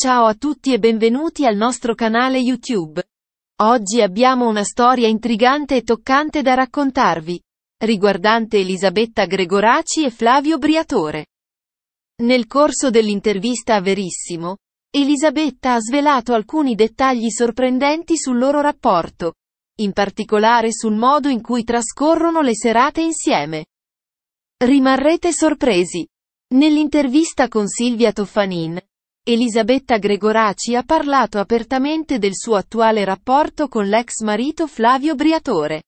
Ciao a tutti e benvenuti al nostro canale YouTube. Oggi abbiamo una storia intrigante e toccante da raccontarvi, riguardante Elisabetta Gregoraci e Flavio Briatore. Nel corso dell'intervista a Verissimo, Elisabetta ha svelato alcuni dettagli sorprendenti sul loro rapporto, in particolare sul modo in cui trascorrono le serate insieme. Rimarrete sorpresi. Nell'intervista con Silvia Toffanin, Elisabetta Gregoraci ha parlato apertamente del suo attuale rapporto con l'ex marito Flavio Briatore.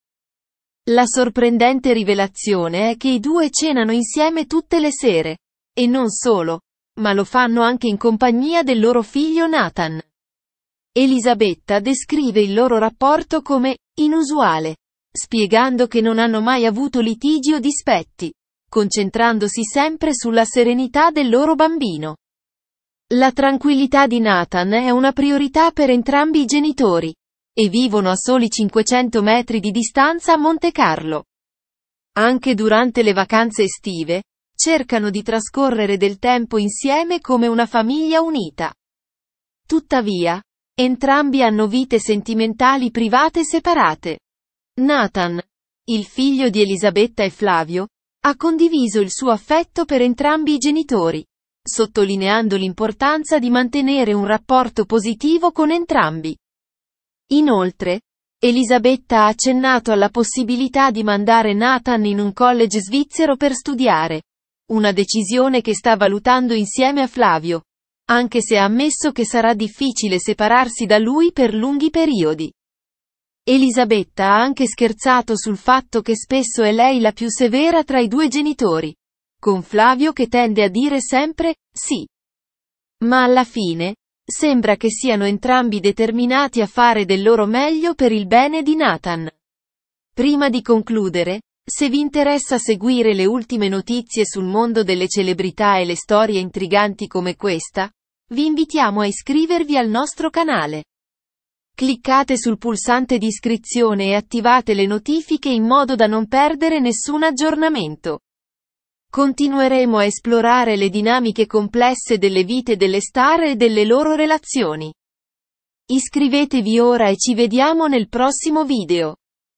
La sorprendente rivelazione è che i due cenano insieme tutte le sere. E non solo. Ma lo fanno anche in compagnia del loro figlio Nathan. Elisabetta descrive il loro rapporto come inusuale, spiegando che non hanno mai avuto litigi o dispetti, concentrandosi sempre sulla serenità del loro bambino. La tranquillità di Nathan è una priorità per entrambi i genitori. E vivono a soli 500 metri di distanza a Monte Carlo. Anche durante le vacanze estive, cercano di trascorrere del tempo insieme come una famiglia unita. Tuttavia, entrambi hanno vite sentimentali private separate. Nathan, il figlio di Elisabetta e Flavio, ha condiviso il suo affetto per entrambi i genitori sottolineando l'importanza di mantenere un rapporto positivo con entrambi. Inoltre, Elisabetta ha accennato alla possibilità di mandare Nathan in un college svizzero per studiare, una decisione che sta valutando insieme a Flavio, anche se ha ammesso che sarà difficile separarsi da lui per lunghi periodi. Elisabetta ha anche scherzato sul fatto che spesso è lei la più severa tra i due genitori con Flavio che tende a dire sempre, sì. Ma alla fine, sembra che siano entrambi determinati a fare del loro meglio per il bene di Nathan. Prima di concludere, se vi interessa seguire le ultime notizie sul mondo delle celebrità e le storie intriganti come questa, vi invitiamo a iscrivervi al nostro canale. Cliccate sul pulsante di iscrizione e attivate le notifiche in modo da non perdere nessun aggiornamento. Continueremo a esplorare le dinamiche complesse delle vite delle star e delle loro relazioni. Iscrivetevi ora e ci vediamo nel prossimo video.